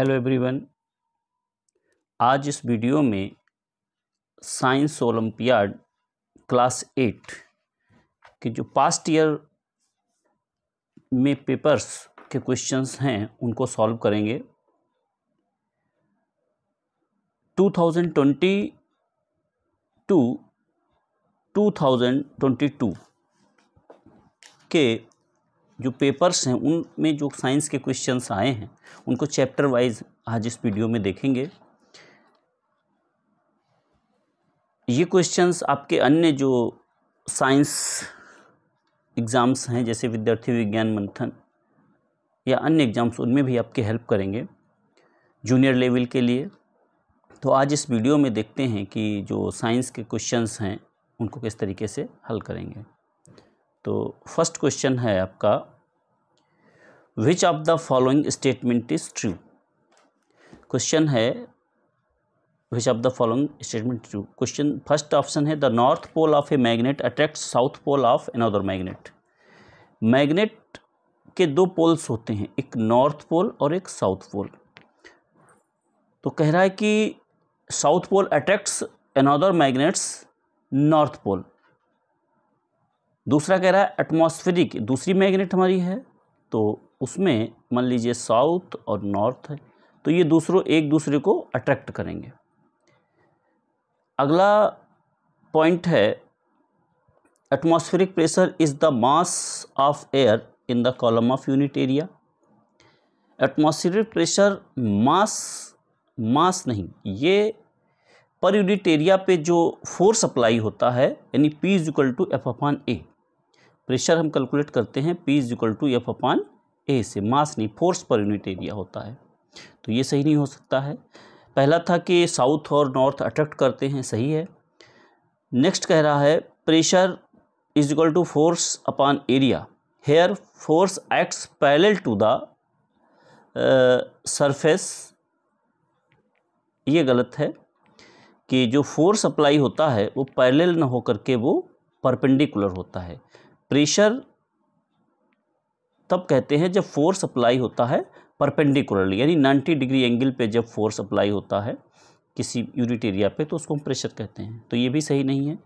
Hello everyone आज इस video में साइंस ओलंपियाड क्लास एट के जो पास्ट ईयर में पेपर्स के क्वेश्चंस हैं उनको सॉल्व करेंगे 2020 टू 2022 के जो पेपर्स हैं उनमें जो साइंस के क्वेश्चंस आए हैं उनको चैप्टर वाइज आज इस वीडियो में देखेंगे ये क्वेश्चंस आपके अन्य जो साइंस एग्ज़ाम्स हैं जैसे विद्यार्थी विज्ञान मंथन या अन्य एग्ज़ाम्स उनमें भी आपके हेल्प करेंगे जूनियर लेवल के लिए तो आज इस वीडियो में देखते हैं कि जो साइंस के क्वेश्चंस हैं उनको किस तरीके से हल करेंगे तो फर्स्ट क्वेश्चन है आपका which of the following statement is true question है which of the following statement true question first option है the north pole of a magnet attract south pole of other magnet magnet के दो poles होते हैं एक north pole और एक south pole तो कह रहा है कि south pole attracts another magnets north pole दूसरा कह रहा है एटमॉस्फेरिक दूसरी मैग्नेट हमारी है तो उसमें मान लीजिए साउथ और नॉर्थ है तो ये दूसरों एक दूसरे को अट्रैक्ट करेंगे अगला पॉइंट है atmospheric pressure is the mass of air in the column of unit area atmospheric pressure mass mass नहीं ये पर यूनिट एरिया पे जो फोर्स अप्लाई होता है यानी P is equal to F upon A pressure हम calculate करते हैं P is equal to F upon A से मास नहीं फोर्स पर यूनिट एरिया होता है तो ये सही नहीं हो सकता है पहला था कि साउथ और नॉर्थ अट्रैक्ट करते हैं सही है नेक्स्ट कह रहा है pressure is equal to force upon area here force acts parallel to the surface ये गलत है कि जो फोर्स अप्लाई होता है वो पैरेलल ना होकर के वो परपेंडिकुलर होता है प्रेशर तब कहते हैं जब फोर्स अप्लाई होता है परपेंडिकुलरली यानी 90 डिग्री एंगल पे जब फोर्स अप्लाई होता है किसी यूनिट एरिया पे तो उसको हम प्रेशर कहते हैं तो ये भी सही नहीं है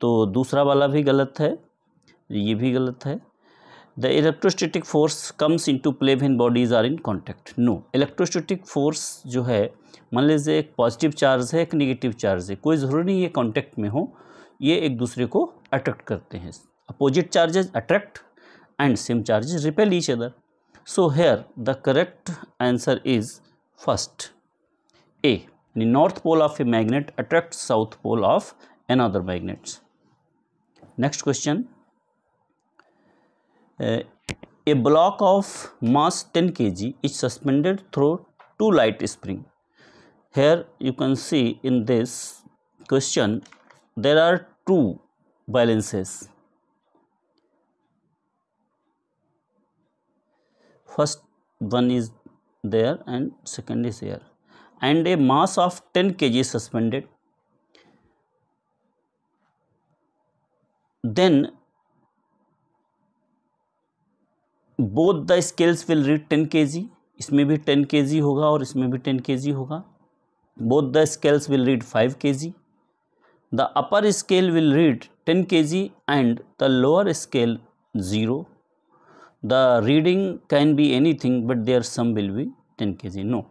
तो दूसरा वाला भी गलत है ये भी गलत है the electrostatic force comes into play when bodies are in contact no electrostatic force जो है मान लीजिए एक पॉजिटिव चार्ज है एक निगेटिव चार्ज है कोई ज़रूरी नहीं है कॉन्टैक्ट में हो ये एक दूसरे को अट्रैक्ट करते हैं opposite charges attract and same charges repel each other. So here the correct answer is first A. The north pole of a magnet attracts south pole of another magnet. Next question. Uh, a block of mass 10 kg is suspended through two light spring. Here you can see in this question there are two balances first one is there and second is here and a mass of 10 kg suspended then both the scales will read 10 kg इसमें भी 10 kg होगा और इसमें भी 10 kg होगा both the scales will read 5 kg the upper scale will read 10 kg and the lower scale 0 the can be anything but their sum will be ten K G no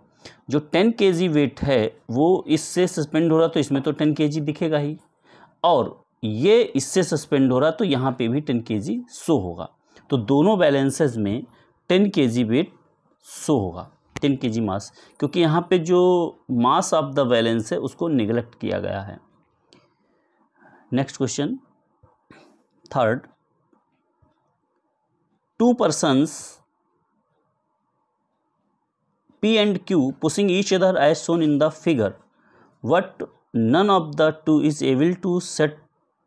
जो ten K G wait है वो इससे suspend हो रहा तो इसमें तो ten K जी दिखेगा ही और ये इससे सस्पेंड हो रहा तो यहाँ पे भी टेन के जी शो होगा तो दोनों बैलेंसेज में ten K G weight show होगा टेन के जी मास क्योंकि यहाँ पे जो मास ऑफ द बैलेंस है उसको निगलेक्ट किया गया है next question third two persons P and Q pushing each other as shown in the figure, but none of the two is able to set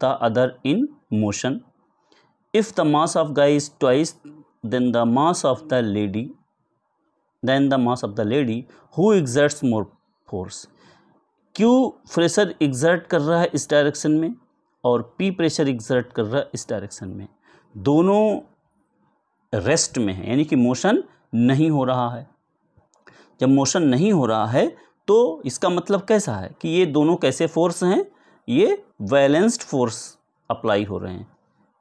the other in motion. If the mass of guy is twice then the mass of the lady, then the mass of the lady, who exerts more force? Q pressure exert कर रहा है इस direction में और P pressure exert कर रहा है इस डायरेक्शन में दोनों रेस्ट में है यानी कि मोशन नहीं हो रहा है जब मोशन नहीं हो रहा है तो इसका मतलब कैसा है कि ये दोनों कैसे फोर्स हैं ये वैलेंस्ड फोर्स अप्लाई हो रहे हैं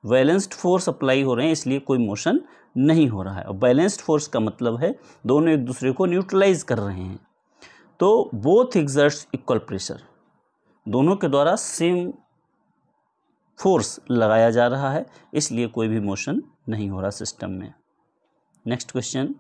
वैलेंस्ड फोर्स अप्लाई हो रहे हैं इसलिए कोई मोशन नहीं हो रहा है और बैलेंस्ड फोर्स का मतलब है दोनों एक दूसरे को न्यूट्रलाइज कर रहे हैं तो बोथ एग्जर्ट्स इक्वल प्रेशर दोनों के द्वारा सेम फोर्स लगाया जा रहा है इसलिए कोई भी मोशन नहीं हो रहा सिस्टम में next question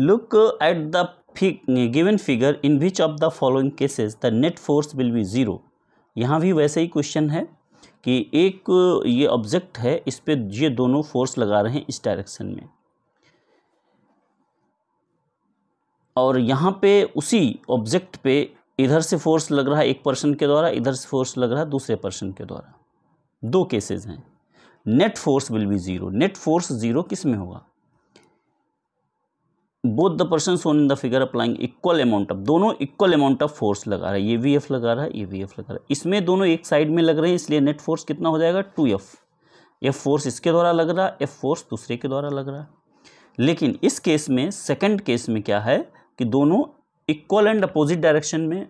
look at the fig, figure in in of the following following the net force will be zero यहां यहाँ भी वैसे ही क्वेश्चन है कि एक ये ऑब्जेक्ट है इस पर ये दोनों फोर्स लगा रहे हैं इस डायरेक्शन में और यहाँ पे उसी ऑब्जेक्ट पे इधर से फोर्स लग रहा है एक पर्सन के द्वारा इधर से फोर्स लग रहा है दूसरे पर्सन के द्वारा दो केसेस हैं net force will be zero net force zero किस में होगा both the person shown in the figure applying equal amount of दोनों इक्वल अमाउंट ऑफ फोर्स लगा रहा है ये वी एफ लगा रहा है ये वी एफ लगा रहा है इसमें दोनों एक साइड में लग रहे हैं इसलिए नेट फोर्स कितना हो जाएगा टू एफ एफ फोर्स इसके द्वारा लग रहा है एफ फोर्स दूसरे के द्वारा लग रहा है लेकिन इस केस में सेकेंड केस में क्या है कि दोनों इक्वल एंड अपोजिट डायरेक्शन में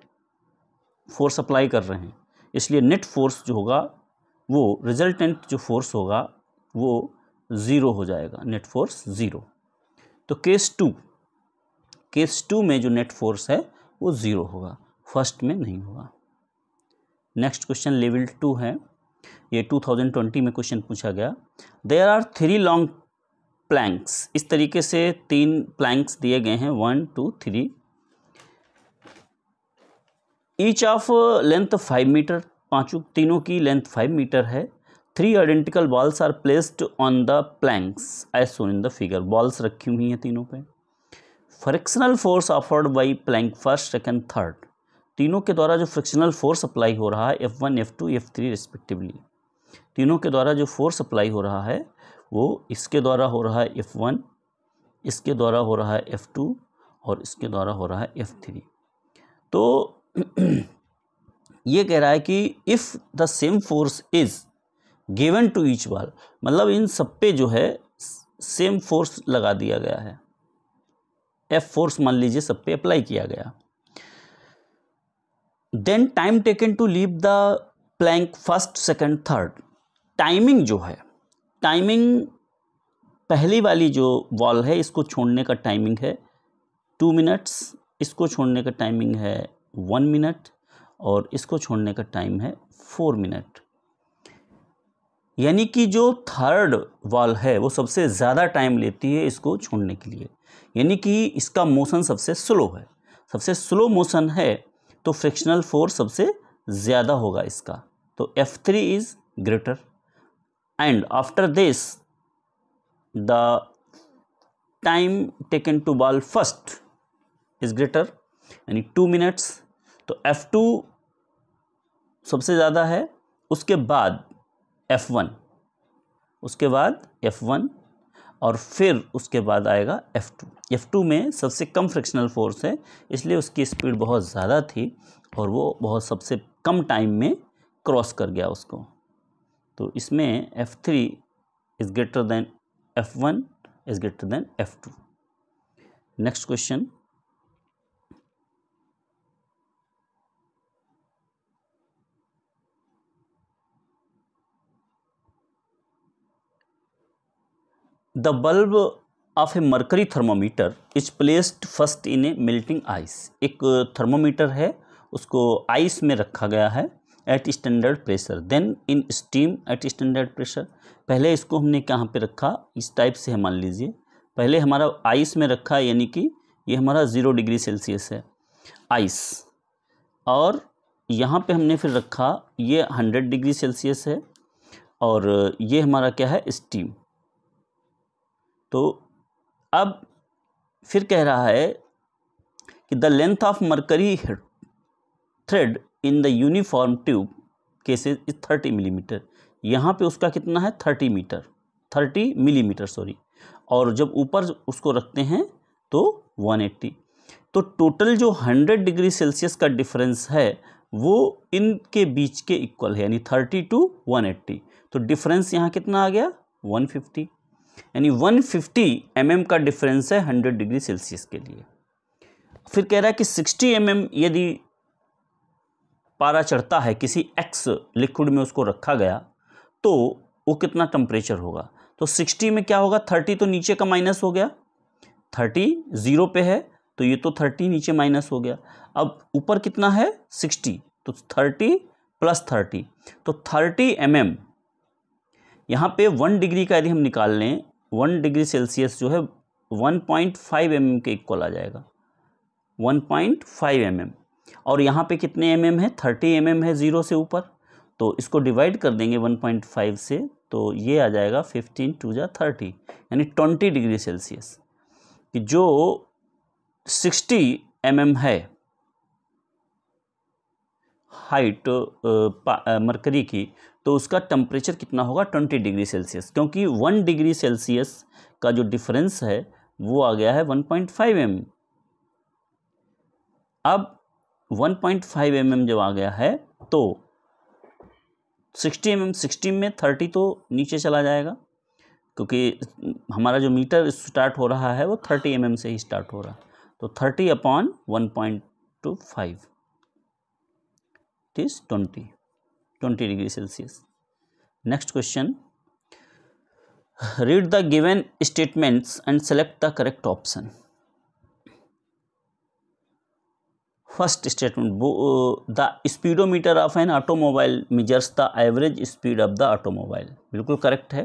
फोर्स अप्लाई कर रहे हैं इसलिए नेट फोर्स जो होगा वो रिजल्टेंट जो फोर्स होगा वो ज़ीरो हो जाएगा नेट फोर्स ज़ीरो तो केस टू केस टू में जो नेट फोर्स है वो ज़ीरो होगा फर्स्ट में नहीं होगा नेक्स्ट क्वेश्चन लेवल टू है ये 2020 में क्वेश्चन पूछा गया there are three long planks इस तरीके से तीन प्लैंक्स दिए गए हैं one two three each of length five metre पांचों तीनों की लेंथ फाइव मीटर है three identical balls are placed on the planks as shown in the figure balls रखी हुई हैं तीनों पे frictional force offered by plank first second third तीनों के द्वारा जो फ्रिक्शनल फोर्स अप्लाई हो रहा है F one F two F three respectively तीनों के द्वारा जो फोर्स अप्लाई हो रहा है वो इसके द्वारा हो रहा है एफ वन इसके द्वारा हो रहा है एफ टू और इसके द्वारा हो रहा है एफ थ्री तो ये कह रहा है कि if the same force is given to each ball मतलब इन सब पे जो है सेम फोर्स लगा दिया गया है एफ फोर्स मान लीजिए सब पे अप्लाई किया गया then time taken to leave the plank first second third timing जो है टाइमिंग पहली वाली जो वॉल है इसको छोड़ने का टाइमिंग है टू मिनट्स इसको छोड़ने का टाइमिंग है वन मिनट और इसको छोड़ने का टाइम है फोर मिनट यानी कि जो थर्ड वाल है वो सबसे ज़्यादा टाइम लेती है इसको छोड़ने के लिए यानी कि इसका मोशन सबसे स्लो है सबसे स्लो मोशन है तो फ्रिक्शनल फोर्स सबसे ज़्यादा होगा इसका तो F three is greater and after this the time taken to ball first is greater यानी टू मिनट्स तो एफ़ टू सबसे ज़्यादा है उसके बाद एफ़ वन उसके बाद एफ़ वन और फिर उसके बाद आएगा एफ़ टू एफ़ टू में सबसे कम फ्रिक्शनल फोर्स है इसलिए उसकी स्पीड बहुत ज़्यादा थी और वो बहुत सबसे कम टाइम में क्रॉस कर गया उसको तो इसमें F three is greater than F one is greater than F two next question the bulb of a mercury thermometer is placed first in a melting ice एक थर्मोमीटर है उसको आइस में रखा गया है at standard pressure then in steam at standard pressure पहले इसको हमने कहाँ पे रखा इस टाइप से है मान लीजिए पहले हमारा आइस में रखा यानी कि ये हमारा ज़ीरो डिग्री सेल्सियस है आइस और यहाँ पे हमने फिर रखा ये हंड्रेड डिग्री सेल्सियस है और ये हमारा क्या है स्टीम तो अब फिर कह रहा है कि the length of mercury thread in the uniform tube cases is thirty millimetre यहाँ पे उसका कितना है thirty metre thirty millimetre sorry और जब ऊपर उसको रखते हैं तो वन एट्टी तो टोटल जो हंड्रेड डिग्री सेल्सियस का डिफरेंस है वो इनके बीच के इक्वल है यानी थर्टी टू वन एट्टी तो डिफरेंस यहाँ कितना आ गया वन फिफ्टी यानी 150 फिफ्टी mm का डिफरेंस है 100 डिग्री सेल्सियस के लिए फिर कह रहा है कि 60 एम mm यदि पारा चढ़ता है किसी एक्स लिक्विड में उसको रखा गया तो वो कितना टेम्परेचर होगा तो 60 में क्या होगा 30 तो नीचे का माइनस हो गया 30 ज़ीरो पे है तो ये तो 30 नीचे माइनस हो गया अब ऊपर कितना है 60 तो 30 प्लस 30 तो 30 एम mm यहाँ पे वन डिग्री का यदि हम निकाल लें वन डिग्री सेल्सियस जो है वन पॉइंट फाइव एम के इक्वल आ जाएगा one point five M M और यहाँ पे कितने एम mm है थर्टी एम mm है ज़ीरो से ऊपर तो इसको डिवाइड कर देंगे वन पॉइंट फाइव से तो ये आ जाएगा फिफ्टीन टू जा थर्टी यानी ट्वेंटी डिग्री सेल्सियस कि जो सिक्सटी एम mm है हाइट मरकरी की तो उसका टेम्परेचर कितना होगा ट्वेंटी डिग्री सेल्सियस क्योंकि वन डिग्री सेल्सियस का जो डिफरेंस है वो आ गया है वन पॉइंट फाइव एम अब one point five M M जब आ गया है तो सिक्सटी एम एम सिक्सटी में थर्टी तो नीचे चला जाएगा क्योंकि हमारा जो मीटर स्टार्ट हो रहा है वो थर्टी एम एम से ही स्टार्ट हो रहा है तो thirty upon one point two five it is twenty twenty degree Celsius next question read the given statements and select the correct option first statement the speedometer of an automobile measures the average speed of the automobile बिल्कुल correct है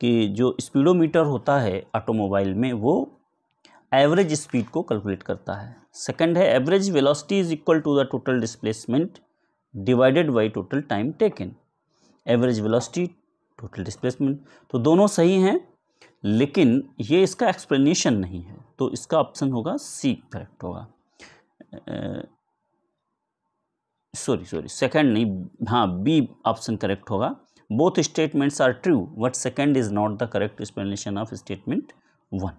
कि जो speedometer होता है automobile में वो average speed को calculate करता है सेकेंड है average velocity is equal to the total displacement divided by total time taken average velocity total displacement तो दोनों सही हैं लेकिन ये इसका एक्सप्लेनेशन नहीं है तो इसका ऑप्शन होगा सी करेक्ट होगा सॉरी सॉरी सेकंड नहीं हाँ बी ऑप्शन करेक्ट होगा both statements are true but second is not the correct explanation of statement one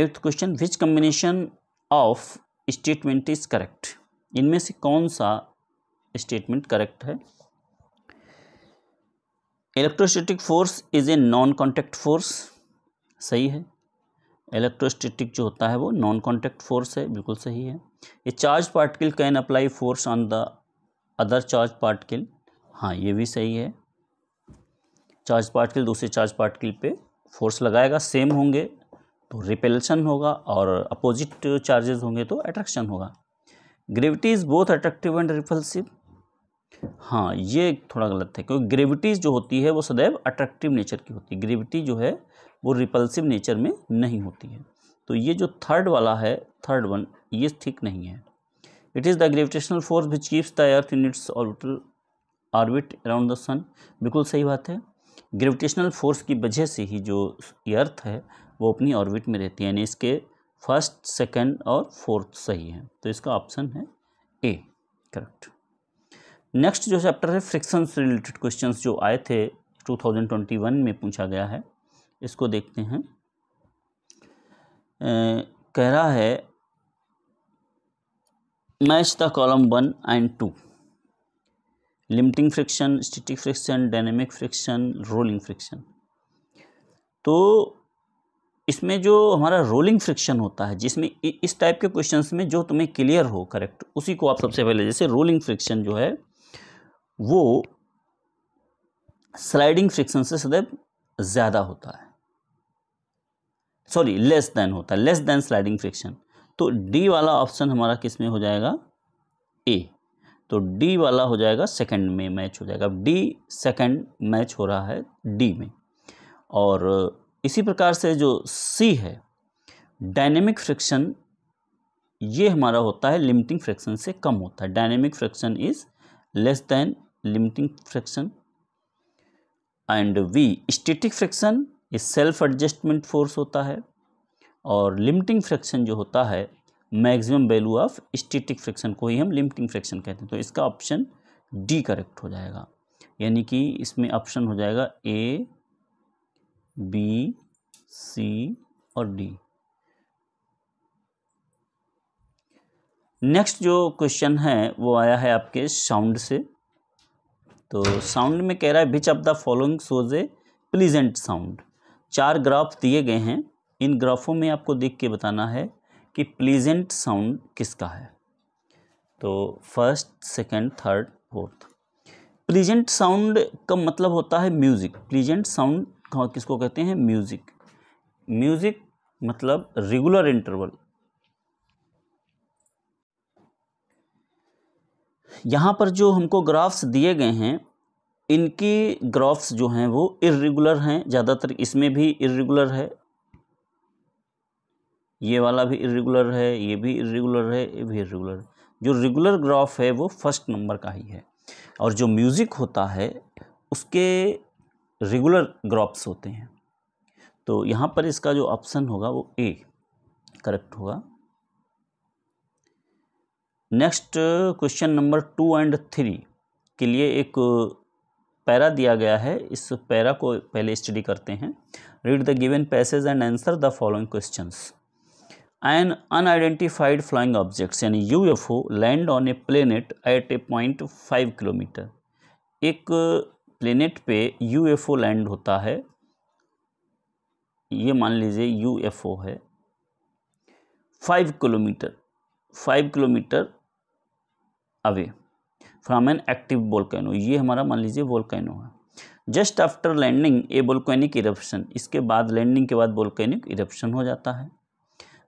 eighth question which combination of statement is correct इनमें से कौन सा statement correct है electrostatic force is a non contact force सही है electrostatic जो होता है वो नॉन कॉन्टैक्ट फोर्स है बिल्कुल सही है a charge particle can apply force on the other charge particle हाँ ये भी सही है चार्ज पार्टिकल दूसरे चार्ज पार्टिकल पे फोर्स लगाएगा सेम होंगे तो रिपेल्शन होगा और अपोजिट चार्जेस होंगे तो अट्रैक्शन होगा gravity is both attractive and repulsive हाँ ये थोड़ा गलत है क्योंकि ग्रेविटीज़ जो होती है वो सदैव अट्रैक्टिव नेचर की होती है ग्रेविटी जो है वो रिपल्सिव नेचर में नहीं होती है तो ये जो थर्ड वाला है थर्ड वन ये ठीक नहीं है it is the gravitational force which keeps the earth in its orbital orbit around the sun बिल्कुल सही बात है ग्रेविटेशनल फोर्स की वजह से ही जो अर्थ है वो अपनी ऑर्बिट में रहती है यानी इसके फर्स्ट सेकंड और फोर्थ सही है तो इसका ऑप्शन है ए करेक्ट नेक्स्ट जो चैप्टर है फ्रिक्शन से रिलेटेड क्वेश्चन जो आए थे 2021 में पूछा गया है इसको देखते हैं ए, कह रहा है match the column one and two limiting friction static friction dynamic friction rolling friction तो इसमें जो हमारा रोलिंग फ्रिक्शन होता है जिसमें इस टाइप के क्वेश्चन में जो तुम्हें क्लियर हो करेक्ट उसी को आप सबसे पहले जैसे रोलिंग फ्रिक्शन जो है वो स्लाइडिंग फ्रिक्शन से सदैव ज़्यादा होता है सॉरी लेस देन होता है लेस देन स्लाइडिंग फ्रिक्शन तो डी वाला ऑप्शन हमारा किस में हो जाएगा ए तो डी वाला हो जाएगा सेकंड में मैच हो जाएगा अब डी सेकंड मैच हो रहा है डी में और इसी प्रकार से जो सी है डायनेमिक फ्रिक्शन ये हमारा होता है लिमिटिंग फ्रिक्शन से कम होता है dynamic friction is less than limiting friction and we static friction ये सेल्फ एडजस्टमेंट फोर्स होता है और लिमिटिंग फ्रिक्शन जो होता है maximum value of static friction को ही हम लिमिटिंग फ्रिक्शन कहते हैं तो इसका ऑप्शन डी करेक्ट हो जाएगा यानी कि इसमें ऑप्शन हो जाएगा ए बी सी और डी नेक्स्ट जो क्वेश्चन है वो आया है आपके साउंड से तो साउंड में कह रहा है which of the following shows a pleasant sound चार ग्राफ दिए गए हैं इन ग्राफों में आपको देख के बताना है कि प्लीजेंट साउंड किसका है तो first second third fourth pleasant sound का मतलब होता है म्यूज़िक प्लीजेंट साउंड किसको कहते हैं म्यूज़िक म्यूज़िक मतलब रेगुलर इंटरवल यहां पर जो हमको ग्राफ्स दिए गए हैं इनकी ग्राफ्स जो हैं वो इरेगुलर हैं ज़्यादातर इसमें भी इरेगुलर है ये वाला भी इरेगुलर है ये भी इरेगुलर है ये भी इरेगुलर जो रेगुलर ग्राफ है वो फर्स्ट नंबर का ही है और जो म्यूज़िक होता है उसके रेगुलर ग्रॉप्स होते हैं तो यहाँ पर इसका जो ऑप्शन होगा वो ए करेक्ट होगा next question number two and three के लिए एक पैरा दिया गया है इस पैरा को पहले स्टडी करते हैं read the given passage and answer the following questions an unidentified flying objects यानी UFO land on a planet at a point five kilometre एक प्लेनेट पे यूएफओ लैंड होता है ये मान लीजिए यूएफओ है five kilometre five kilometre away from an active volcano ये हमारा मान लीजिए वोल्केनो है just after landing a volcanic eruption इसके बाद लैंडिंग के बाद वोल्केनिक इरप्शन हो जाता है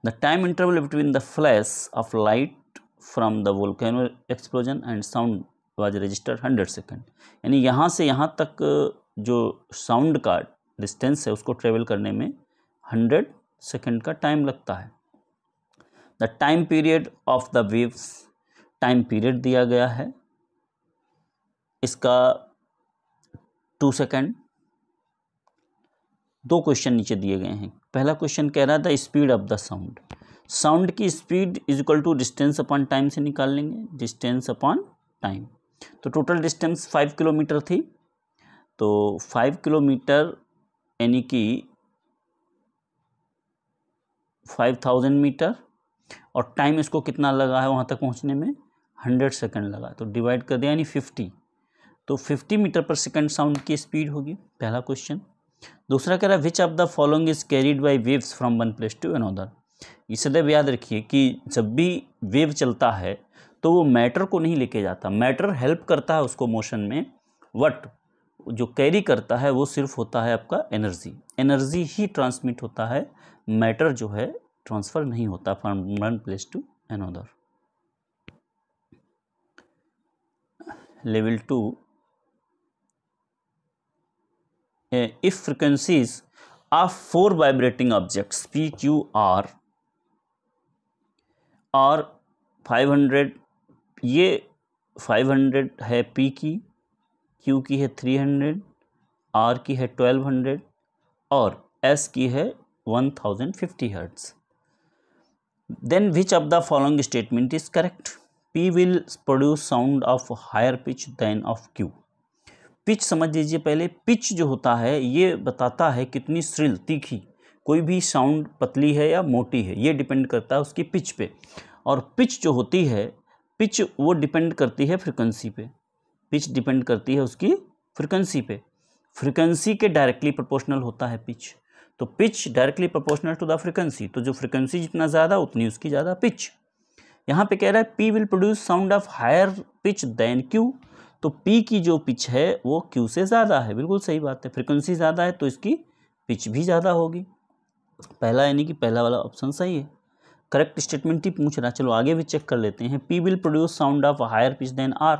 the time interval between the flash of light from the volcano explosion and sound was register hundred second यानी यहाँ से यहाँ तक जो साउंड का डिस्टेंस है उसको ट्रेवल करने में हंड्रेड सेकेंड का टाइम लगता है the time period of the waves time period दिया गया है इसका टू सेकेंड दो क्वेश्चन नीचे दिए गए हैं पहला क्वेश्चन कह रहा था speed of the sound sound की speed is equal to distance upon time से निकाल लेंगे डिस्टेंस अपॉन टाइम तो टोटल डिस्टेंस फाइव किलोमीटर थी तो फाइव किलोमीटर यानी कि फाइव थाउजेंड मीटर और टाइम इसको कितना लगा है वहाँ तक पहुँचने में हंड्रेड सेकेंड लगा तो डिवाइड कर दिया यानी फिफ्टी तो fifty metre per second sound की स्पीड होगी पहला क्वेश्चन दूसरा कह रहा है which of the following is carried by waves from one place to another ये सदैव याद रखिए कि जब भी वेव चलता है तो वो मैटर को नहीं लेके जाता मैटर हेल्प करता है उसको मोशन में वट जो कैरी करता है वो सिर्फ होता है आपका एनर्जी एनर्जी ही ट्रांसमिट होता है मैटर जो है ट्रांसफ़र नहीं होता from one place to another level two frequencies of four vibrating vibrating objects Q R R five 500 ये 500 है पी की क्यू की है 300 आर की है 1200 और एस की है 1050 hertz then which of the following statement is correct P will produce sound of higher pitch than of q pitch समझ लीजिए पहले पिच जो होता है ये बताता है कितनी श्रिल तीखी कोई भी साउंड पतली है या मोटी है ये डिपेंड करता है उसकी पिच पे और पिच जो होती है पिच वो डिपेंड करती है फ्रिक्वेंसी पे पिच डिपेंड करती है उसकी फ्रिक्वेंसी पे फ्रिक्वेंसी के डायरेक्टली प्रोपोर्शनल होता है पिच तो pitch directly proportional to the frequency तो जो फ्रिक्वेंसी जितना ज़्यादा उतनी उसकी ज़्यादा पिच यहाँ पे कह रहा है P will produce sound of higher pitch than Q तो पी की जो पिच है वो क्यू से ज़्यादा है बिल्कुल सही बात है फ्रिक्वेंसी ज़्यादा है तो इसकी पिच भी ज़्यादा होगी पहला यानी कि पहला वाला ऑप्शन सही है करेक्ट स्टेटमेंट ही पूछ रहा चलो आगे भी चेक कर लेते हैं P will produce sound of higher pitch than R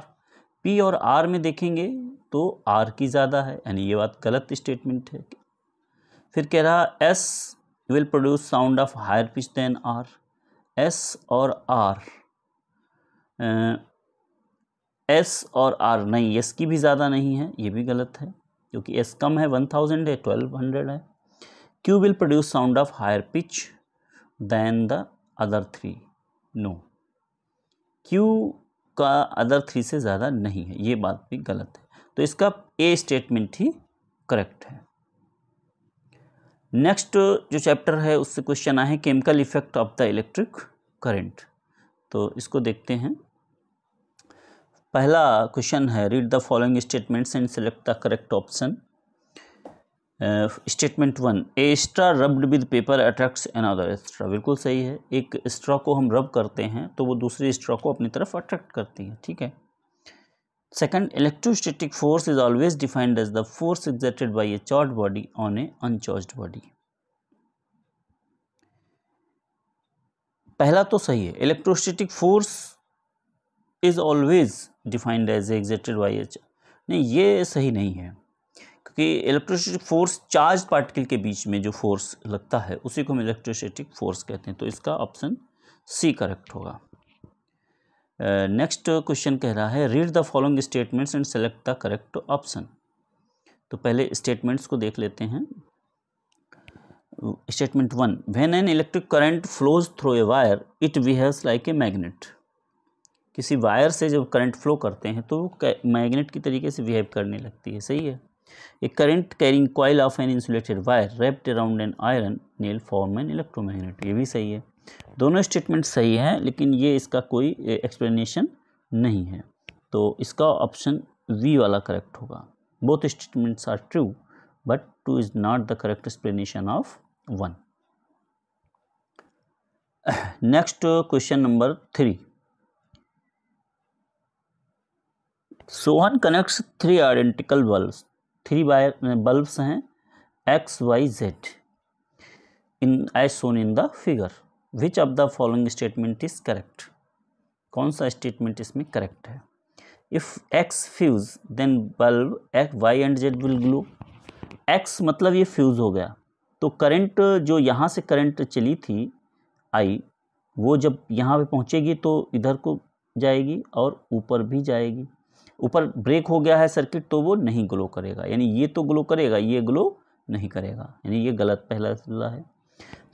P और आर में देखेंगे तो आर की ज़्यादा है यानी ये बात गलत स्टेटमेंट है फिर कह रहा S will produce sound of higher pitch than R S और आर एस और आर नहीं एस की भी ज़्यादा नहीं है ये भी गलत है क्योंकि एस कम है वन थाउजेंड है ट्वेल्व हंड्रेड है Q will produce sound of higher pitch than the other three no Q का अदर थ्री से ज़्यादा नहीं है ये बात भी गलत है तो इसका ए स्टेटमेंट ही करेक्ट है नेक्स्ट जो चैप्टर है उससे क्वेश्चन आए chemical effect of the electric current तो इसको देखते हैं पहला क्वेश्चन है read the following statements and select the correct option statement one a straw rubbed with paper attracts an other straw बिल्कुल सही है एक स्ट्रा को हम रब करते हैं तो वो दूसरे स्ट्रा को अपनी तरफ अट्रैक्ट करती है ठीक है second electrostatic force is always defined as the force exerted by a charged body on a uncharged body पहला तो सही है electrostatic force is always defined as exerted by a नहीं ये सही नहीं है कि इलेक्ट्रोस्टैटिक फोर्स चार्ज पार्टिकल के बीच में जो फोर्स लगता है उसी को हम इलेक्ट्रोस्टैटिक फोर्स कहते हैं तो इसका ऑप्शन सी करेक्ट होगा नेक्स्ट क्वेश्चन कह रहा है read the following statements and select the correct option तो पहले स्टेटमेंट्स को देख लेते हैं statement one when an electric current flows through a wire it behaves like a magnet किसी वायर से जब करंट फ्लो करते हैं तो मैग्नेट की तरीके से बिहेव करने लगती है सही है A current carrying coil of an insulated wire wrapped around an iron nail form an electromagnet. ये भी सही है दोनों स्टेटमेंट सही हैं लेकिन ये इसका कोई एक्सप्लेनेशन नहीं है तो इसका ऑप्शन वी वाला करेक्ट होगा both statements are true but two is not the correct explanation of one next question number three Sohan connects three identical bulbs three bulbs हैं X Y Z in I shown in the figure which of the following statement is correct कौन सा statement इसमें correct है if X fuse then bulb X Y and Z will glow X मतलब ये fuse हो गया तो current जो यहाँ से करंट चली थी आई वो जब यहाँ पे पहुँचेगी तो इधर को जाएगी और ऊपर भी जाएगी ऊपर ब्रेक हो गया है सर्किट तो वो नहीं ग्लो करेगा यानी ये तो ग्लो करेगा ये ग्लो नहीं करेगा यानी ये गलत पहला सिला है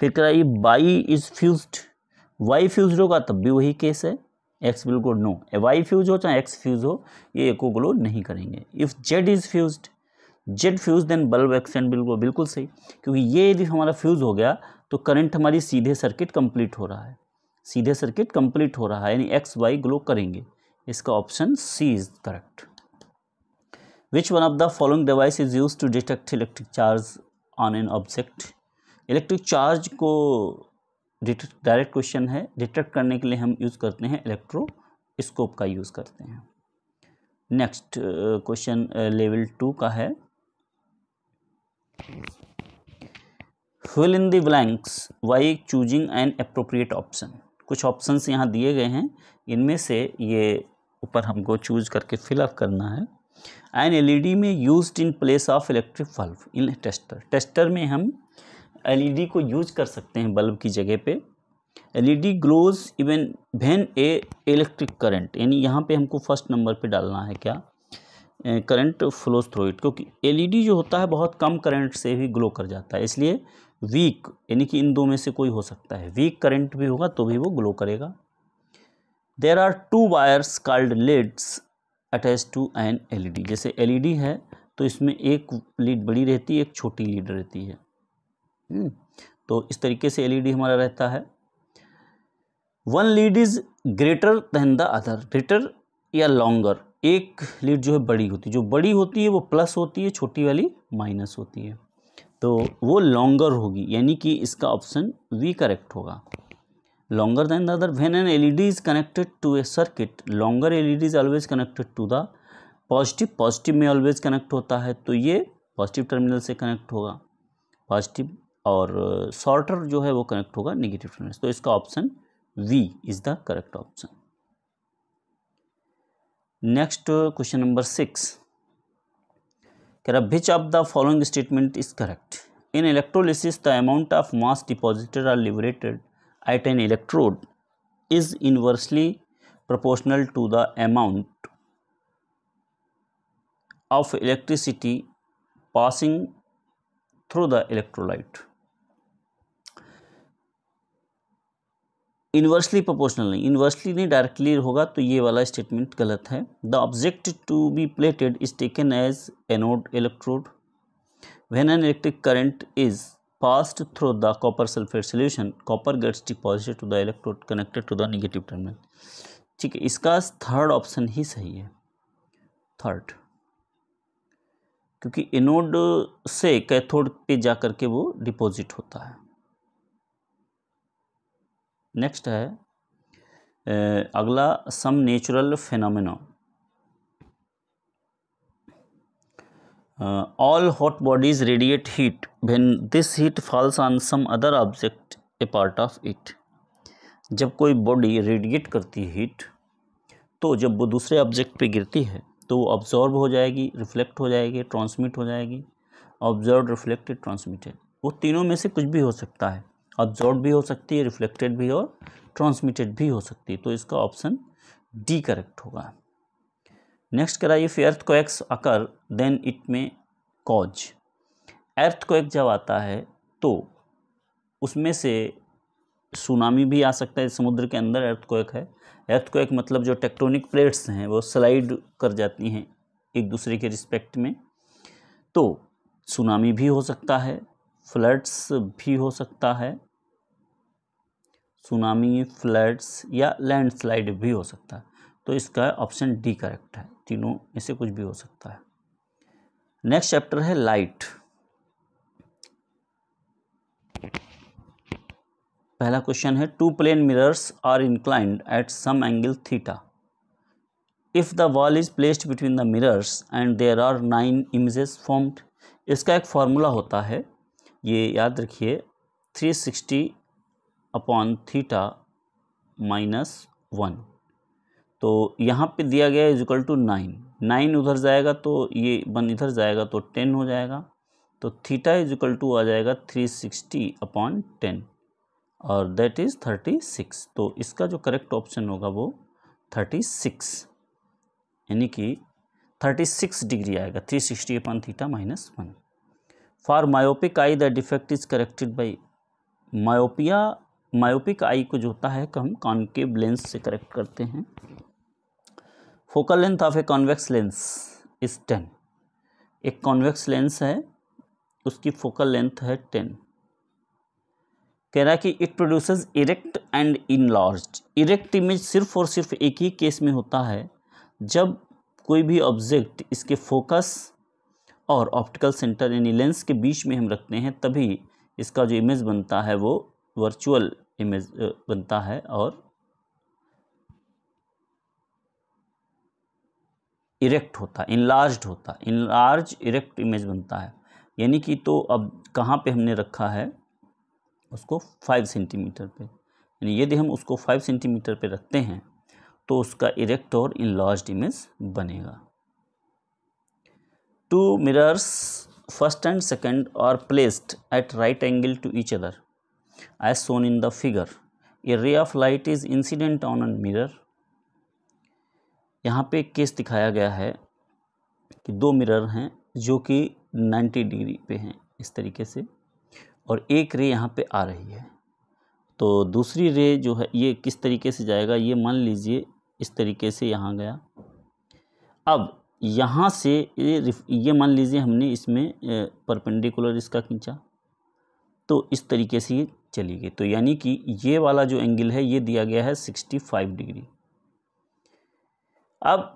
फिर कह रहा है Y is fused Y fuse होगा तब भी वही केस है X will go no Y fuse हो चाहे एक्स फ्यूज हो ये एको ग्लो नहीं करेंगे if Z is fuse Z fuse then bulb X and बिल्कुल बिल्कुल सही क्योंकि ये यदि हमारा फ्यूज़ हो गया तो करंट हमारी सीधे सर्किट कंप्लीट हो रहा है सीधे सर्किट कंप्लीट हो रहा है यानी एक्स वाई ग्लो करेंगे इसका option C is correct which one of the following device is use to detect electric charge on an object electric charge को डायरेक्ट क्वेश्चन है डिटेक्ट करने के लिए हम यूज़ करते हैं इलेक्ट्रो स्कोप का यूज़ करते हैं नेक्स्ट क्वेश्चन लेवल टू का है fill in the blanks by choosing an appropriate option कुछ ऑप्शंस यहाँ दिए गए हैं इनमें से ये ऊपर हमको चूज करके फिलअप करना है एन एलईडी e में used in place of electric bulb in tester tester में हम एलईडी e को यूज कर सकते हैं बल्ब की जगह पे एलईडी ग्लोज इवन भेन ए इलेक्ट्रिक करंट यानी यहाँ पे हमको फर्स्ट नंबर पे डालना है क्या करंट फ्लोज थ्रू इट क्योंकि एलईडी e जो होता है बहुत कम करंट से भी ग्लो कर जाता है इसलिए वीक यानी कि इन दो में से कोई हो सकता है वीक करंट भी होगा तो भी वो ग्लो करेगा there are two wires called leads attach to an D जैसे डी e है तो इसमें एक लीड बड़ी रहती है एक छोटी लीड रहती है हम्म, तो इस तरीके से डी e हमारा रहता है one lead is greater than the other greater या लॉन्गर एक लीड जो है बड़ी होती है जो बड़ी होती है वो प्लस होती है छोटी वाली माइनस होती है तो वो लॉन्गर होगी यानी कि इसका ऑप्शन वी करेक्ट होगा longer than the other when an led is connected to a circuit longer led is always connected to the positive positive may always connect hota hai to ye positive terminal se connect hoga positive और shorter जो है वो connect होगा negative terminal तो इसका option V is the correct option next question number six कह रहा which of the following statement is correct in electrolysis the amount of mass deposited or liberated at an electrode is inversely proportional to the amount of electricity passing through the electrolyte inversely proportional नहीं inversely नहीं directly होगा तो ये वाला statement गलत है the object to be plated is taken as anode electrode when an electric current is passed through the copper sulfate solution copper gets deposited to the electrode connected to the negative terminal ठीक है इसका third option ही सही है third क्योंकि anode से cathode पे जा कर के वो डिपॉजिट होता है नेक्स्ट है अगला some natural phenomena all hot bodies radiate heat when this heat falls on some other object a part of it जब कोई बॉडी रेडिएट करती है हीट तो जब वो दूसरे ऑब्जेक्ट पे गिरती है तो वो ऑब्जॉर्ब हो जाएगी रिफ्लेक्ट हो जाएगी ट्रांसमिट हो जाएगी ऑब्जॉर्ब रिफ्लेक्टेड ट्रांसमिटेड वो तीनों में से कुछ भी हो सकता है ऑब्जॉर्ब भी हो सकती है रिफ्लेक्टेड भी और ट्रांसमिटेड भी हो सकती है तो इसका ऑप्शन डी करेक्ट होगा नेक्स्ट कह रहा है if X occur then it may cause earth एक जब आता है तो उसमें से सुनामी भी आ सकता है समुद्र के अंदर अर्थ एक है अर्थ एक मतलब जो टेक्टोनिक प्लेट्स हैं वो स्लाइड कर जाती हैं एक दूसरे के रिस्पेक्ट में तो सुनामी भी हो सकता है फ्लड्स भी हो सकता है सुनामी फ्लड्स या लैंडस्लाइड भी हो सकता है तो इसका ऑप्शन डी करेक्ट है तीनों में से कुछ भी हो सकता है नेक्स्ट चैप्टर है लाइट पहला क्वेश्चन है two plane mirrors are inclined at some angle theta if the wall is placed between the mirrors and there are nine images formed इसका एक फॉर्मूला होता है ये याद रखिए three sixty upon theta minus one तो यहाँ पे दिया गया is equal to nine nine उधर जाएगा तो ये वन इधर जाएगा तो टेन हो जाएगा तो थीटा इज इक्वल टू आ जाएगा थ्री सिक्सटी अपॉन टेन और दैट इज़ थर्टी सिक्स तो इसका जो करेक्ट ऑप्शन होगा वो थर्टी सिक्स यानी कि थर्टी सिक्स डिग्री आएगा three sixty upon theta minus one for myopic eye the defect is corrected by myopia myopic eye को जो होता है हम कॉन्केब लेंस से करेक्ट करते हैं focal length of a convex lens is ten एक कॉन्वेक्स लेंस है उसकी फोकल लेंथ है टेन कह रहा है कि it produces erect and large erect image सिर्फ और सिर्फ एक ही केस में होता है जब कोई भी ऑब्जेक्ट इसके फोकस और ऑप्टिकल सेंटर यानी लेंस के बीच में हम रखते हैं तभी इसका जो इमेज बनता है वो वर्चुअल इमेज बनता है और इरेक्ट होता है इनलार्ज होता है इनलार्ज इरेक्ट इमेज बनता है यानी कि तो अब कहाँ पे हमने रखा है उसको फाइव सेंटीमीटर पे यानी यदि हम उसको फाइव सेंटीमीटर पे रखते हैं तो उसका इरेक्ट और इनलार्ज इमेज बनेगा two mirrors first and second are placed at right angle to each other as shown in the figure a ray of light is incident on an mirror यहाँ पे case दिखाया गया है कि दो mirror हैं जो कि 90 डिग्री पे हैं इस तरीके से और एक रे यहाँ पे आ रही है तो दूसरी रे जो है ये किस तरीके से जाएगा ये मान लीजिए इस तरीके से यहाँ गया अब यहाँ से ये ये मान लीजिए हमने इसमें परपेंडिकुलर इसका खींचा तो इस तरीके से ये चली गई तो यानी कि ये वाला जो एंगल है ये दिया गया है सिक्सटी फाइव डिग्री अब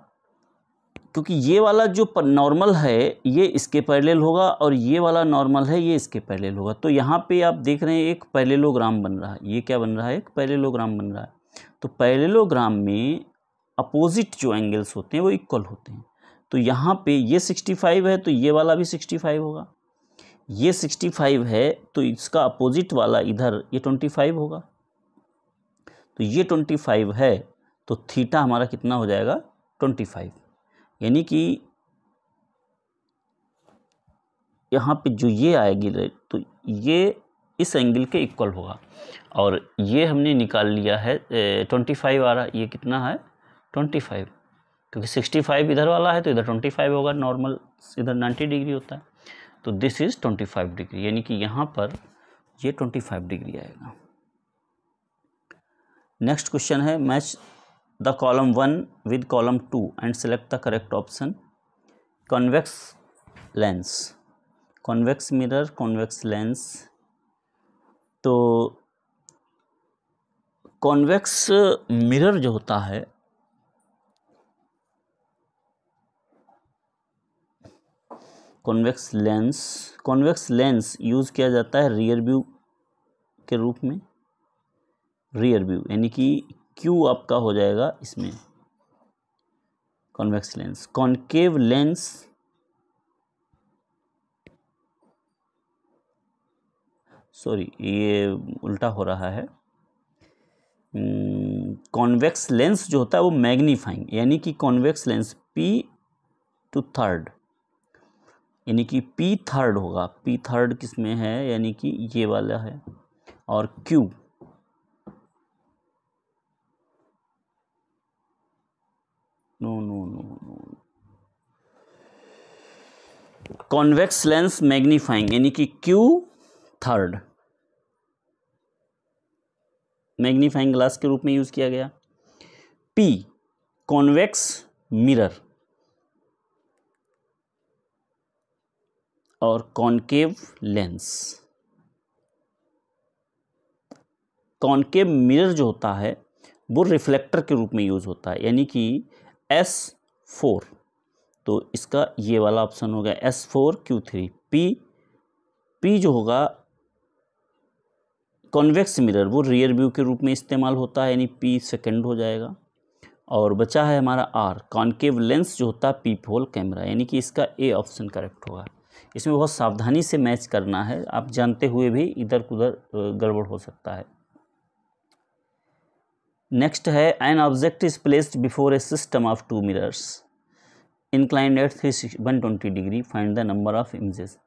क्योंकि ये वाला जो नॉर्मल है ये इसके पैरेलल होगा और ये वाला नॉर्मल है ये इसके पैरेलल होगा तो यहाँ पे आप देख रहे हैं एक पैरेलोग्राम बन रहा है ये क्या बन रहा है एक पैरेलोग्राम बन रहा है तो पैरेलोग्राम में अपोजिट जो एंगल्स होते हैं वो इक्वल होते हैं तो यहाँ पे ये सिक्सटी फाइव है तो ये वाला भी सिक्सटी फाइव होगा ये सिक्सटी फाइव है तो इसका अपोजिट वाला इधर ये ट्वेंटी फाइव होगा तो ये ट्वेंटी फाइव है तो थीटा हमारा कितना हो जाएगा ट्वेंटी फाइव यानी कि यहाँ पे जो ये आएगी रेट तो ये इस एंगल के इक्वल होगा और ये हमने निकाल लिया है ट्वेंटी फाइव आ रहा ये कितना है ट्वेंटी फाइव क्योंकि सिक्सटी फाइव इधर वाला है तो इधर ट्वेंटी फाइव होगा नॉर्मल इधर नाइन्टी डिग्री होता है तो this is twenty five degree यानी कि यहाँ पर ये ट्वेंटी फाइव डिग्री आएगा नेक्स्ट क्वेश्चन है match the column one with column two and select the correct option convex lens convex mirror convex lens तो कॉन्वेक्स मिरर जो होता है convex lens convex lens use किया जाता है रियर व्यू के रूप में रियर व्यू यानी कि क्यू आपका हो जाएगा इसमें convex lens concave lens sorry ये उल्टा हो रहा है कॉन्वेक्स hmm, लेंस जो होता है वो मैग्नीफाइंग यानी कि convex lens P two third यानी कि पी थर्ड होगा पी थर्ड किसमें है यानी कि ये वाला है और Q no no no no convex lens magnifying यानी कि क्यू थर्ड मैग्नीफाइंग ग्लास के रूप में यूज किया गया पी कॉन्वेक्स मिरर और कॉन्केव लेंस कॉन्केव मिरर जो होता है वो रिफ्लेक्टर के रूप में यूज़ होता है यानी कि एस फोर तो इसका ये वाला ऑप्शन होगा S four Q three P P जो होगा कॉन्वेक्स मिरर वो रियर व्यू के रूप में इस्तेमाल होता है यानी पी सेकंड हो जाएगा और बचा है हमारा आर कॉन्केव लेंस जो होता है पीप होल कैमरा यानी कि इसका ए ऑप्शन करेक्ट होगा इसमें बहुत सावधानी से मैच करना है आप जानते हुए भी इधर उधर गड़बड़ हो सकता है नेक्स्ट है an object is placed before a system of two mirrors inclined at three one twenty degree find the number of images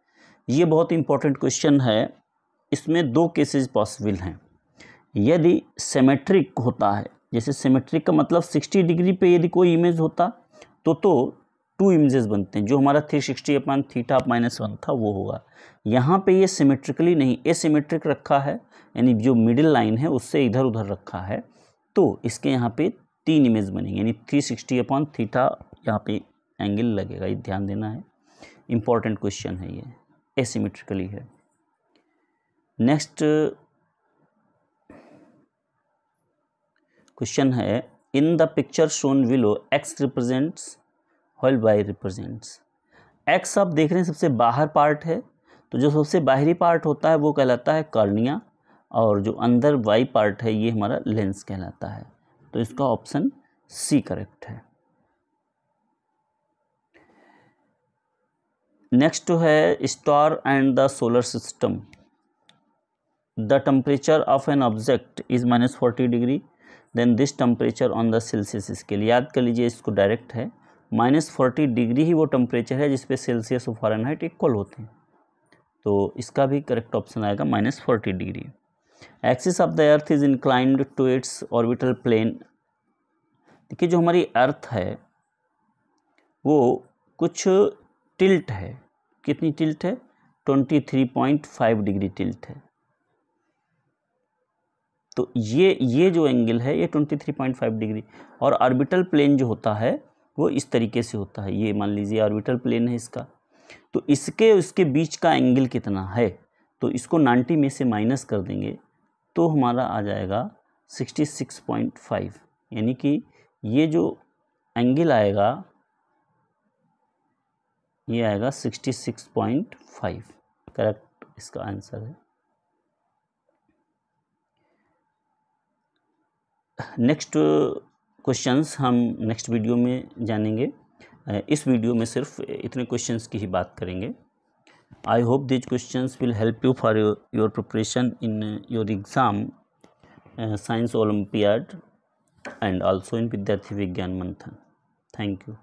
ये बहुत इंपॉर्टेंट क्वेश्चन है इसमें दो केसेस पॉसिबल हैं यदि सेमेट्रिक होता है जैसे सेमेट्रिक का मतलब सिक्सटी डिग्री पे यदि कोई इमेज होता तो तो टू इमेजेस बनते हैं जो हमारा three sixty upon theta minus one था वो होगा यहाँ पे ये सिमेट्रिकली नहीं ए रखा है यानी जो मिडिल लाइन है उससे इधर उधर रखा है तो इसके यहाँ पे तीन इमेज बनेंगे यानी थ्री सिक्सटी अपॉन थीठा यहाँ पे एंगल लगेगा ये ध्यान देना है इम्पॉर्टेंट क्वेश्चन है ये एसीमेट्रिकली है नेक्स्ट क्वेश्चन है in the picture shown below X represents hole Y represents X आप देख रहे हैं सबसे बाहर पार्ट है तो जो सबसे बाहरी पार्ट होता है वो कहलाता है कर्निया और जो अंदर वाई पार्ट है ये हमारा लेंस कहलाता है तो इसका ऑप्शन सी करेक्ट है नेक्स्ट है star and the solar system the temperature of an object is minus forty degree then this temperature on the Celsius scale याद कर लीजिए इसको डायरेक्ट है माइनस फोर्टी डिग्री ही वो टम्परेचर है जिसपे सेल्सियस और फारेनहाइट इक्वल होते हैं तो इसका भी करेक्ट ऑप्शन आएगा minus forty degree axis of the earth is inclined to its orbital plane देखिए जो हमारी अर्थ है वो कुछ टिल्ट है कितनी टिल्ट है twenty three point five degree tilt है तो ये ये जो एंगल है ये twenty three point five degree और ऑर्बिटल प्लेन जो होता है वो इस तरीके से होता है ये मान लीजिए ऑर्बिटल प्लेन है इसका तो इसके उसके बीच का एंगल कितना है तो इसको 90 में से माइनस कर देंगे तो हमारा आ जाएगा 66.5 यानी कि ये जो एंगल आएगा ये आएगा 66.5 करेक्ट इसका आंसर है नेक्स्ट क्वेश्चंस हम नेक्स्ट वीडियो में जानेंगे इस वीडियो में सिर्फ इतने क्वेश्चंस की ही बात करेंगे I hope these questions will help you for your, your preparation in uh, your exam uh, Science Olympiad and also in Vidyarthi Vigyan Manthan. Thank you.